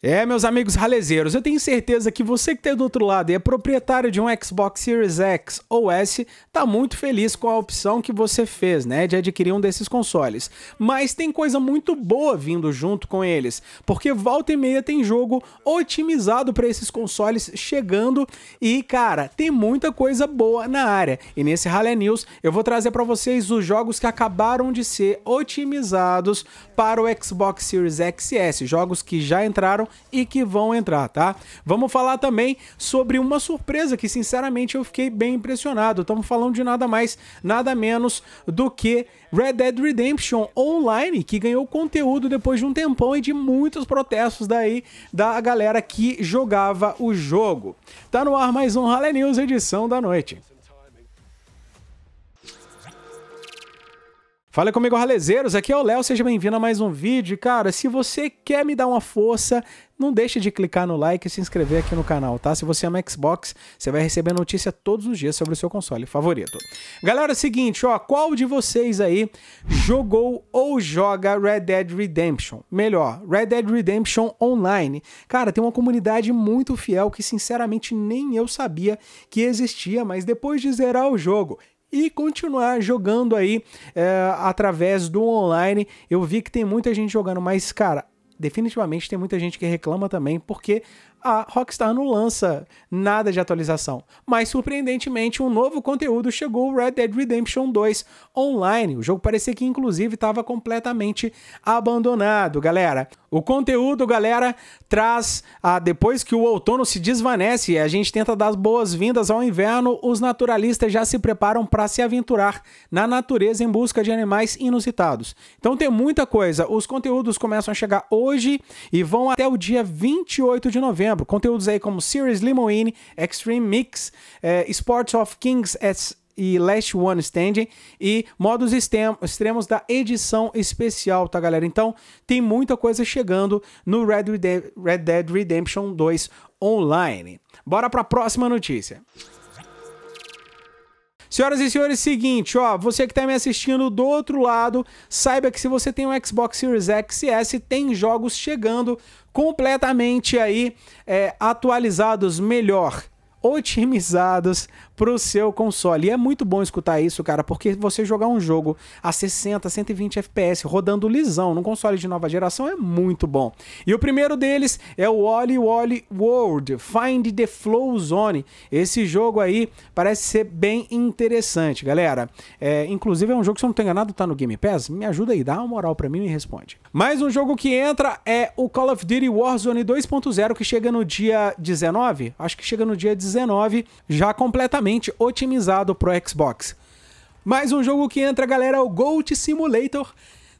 É, meus amigos ralezeiros, eu tenho certeza que você que está do outro lado e é proprietário de um Xbox Series X ou S, tá muito feliz com a opção que você fez, né, de adquirir um desses consoles. Mas tem coisa muito boa vindo junto com eles, porque volta e meia tem jogo otimizado para esses consoles chegando e, cara, tem muita coisa boa na área. E nesse Rale News eu vou trazer para vocês os jogos que acabaram de ser otimizados para o Xbox Series X e S, jogos que já entraram e que vão entrar, tá? Vamos falar também sobre uma surpresa que, sinceramente, eu fiquei bem impressionado. Estamos falando de nada mais, nada menos do que Red Dead Redemption Online, que ganhou conteúdo depois de um tempão e de muitos protestos daí da galera que jogava o jogo. Tá no ar mais um Rally News edição da noite. Fala comigo, ralezeiros. Aqui é o Léo, seja bem-vindo a mais um vídeo. Cara, se você quer me dar uma força, não deixe de clicar no like e se inscrever aqui no canal, tá? Se você ama Xbox, você vai receber notícia todos os dias sobre o seu console favorito. Galera, é o seguinte, ó, qual de vocês aí jogou ou joga Red Dead Redemption? Melhor, Red Dead Redemption Online. Cara, tem uma comunidade muito fiel que sinceramente nem eu sabia que existia, mas depois de zerar o jogo, e continuar jogando aí é, através do online. Eu vi que tem muita gente jogando, mas cara, definitivamente tem muita gente que reclama também, porque a Rockstar não lança nada de atualização. Mas surpreendentemente, um novo conteúdo chegou, Red Dead Redemption 2 Online. O jogo parecia que inclusive estava completamente abandonado, galera. O conteúdo, galera, traz a ah, depois que o outono se desvanece e a gente tenta dar as boas-vindas ao inverno, os naturalistas já se preparam para se aventurar na natureza em busca de animais inusitados. Então tem muita coisa. Os conteúdos começam a chegar hoje e vão até o dia 28 de novembro novembro, conteúdos aí como Series limoine Extreme Mix, é, Sports of Kings S e Last One Standing e modos extremos da edição especial, tá galera? Então tem muita coisa chegando no Red, Red Dead Redemption 2 online. Bora para a próxima notícia. Senhoras e senhores, seguinte, ó, você que está me assistindo do outro lado, saiba que se você tem um Xbox Series X S, tem jogos chegando completamente aí é, atualizados melhor otimizados para o seu console. E é muito bom escutar isso, cara, porque você jogar um jogo a 60, 120 FPS rodando lisão num console de nova geração é muito bom. E o primeiro deles é o Oli Oli World Find the Flow Zone. Esse jogo aí parece ser bem interessante, galera. É, inclusive é um jogo que se eu não tenho tá enganado tá no Game Pass. Me ajuda aí, dá uma moral para mim e me responde. Mais um jogo que entra é o Call of Duty Warzone 2.0 que chega no dia 19, acho que chega no dia 19 2019, já completamente otimizado para o Xbox. Mais um jogo que entra, galera, é o Goat Simulator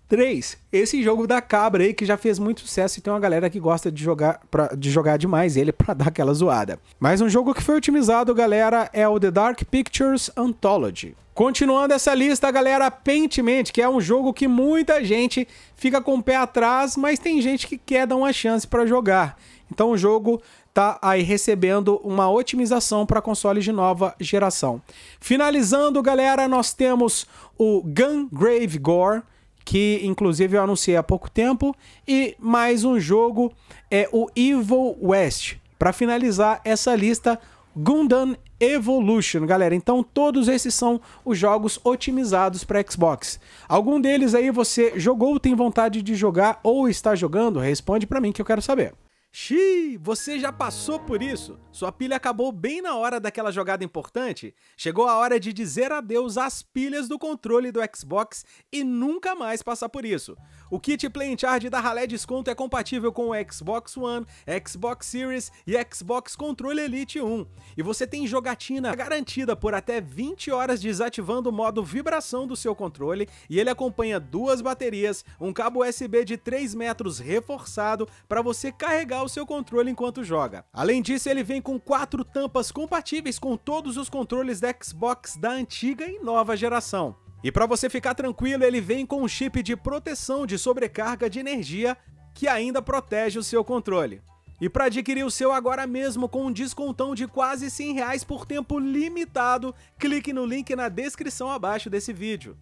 3. Esse jogo da cabra aí que já fez muito sucesso e tem uma galera que gosta de jogar, pra, de jogar demais ele para dar aquela zoada. Mais um jogo que foi otimizado, galera, é o The Dark Pictures Anthology. Continuando essa lista, galera, Pentiment, que é um jogo que muita gente fica com o pé atrás, mas tem gente que quer dar uma chance para jogar. Então, o jogo está aí recebendo uma otimização para consoles de nova geração. Finalizando, galera, nós temos o Gungrave Gore, que inclusive eu anunciei há pouco tempo, e mais um jogo é o Evil West. Para finalizar essa lista, Gundam Evolution, galera. Então todos esses são os jogos otimizados para Xbox. Algum deles aí você jogou, tem vontade de jogar ou está jogando? Responde para mim que eu quero saber. Xiii, você já passou por isso? Sua pilha acabou bem na hora daquela jogada importante? Chegou a hora de dizer adeus às pilhas do controle do Xbox e nunca mais passar por isso. O kit Play Charge da Ralé Desconto é compatível com o Xbox One, Xbox Series e Xbox Controle Elite 1. E você tem jogatina garantida por até 20 horas desativando o modo vibração do seu controle e ele acompanha duas baterias, um cabo USB de 3 metros reforçado para você carregar carregar o seu controle enquanto joga. Além disso, ele vem com quatro tampas compatíveis com todos os controles da Xbox da antiga e nova geração. E para você ficar tranquilo, ele vem com um chip de proteção de sobrecarga de energia que ainda protege o seu controle. E para adquirir o seu agora mesmo com um descontão de quase 100 reais por tempo limitado, clique no link na descrição abaixo desse vídeo.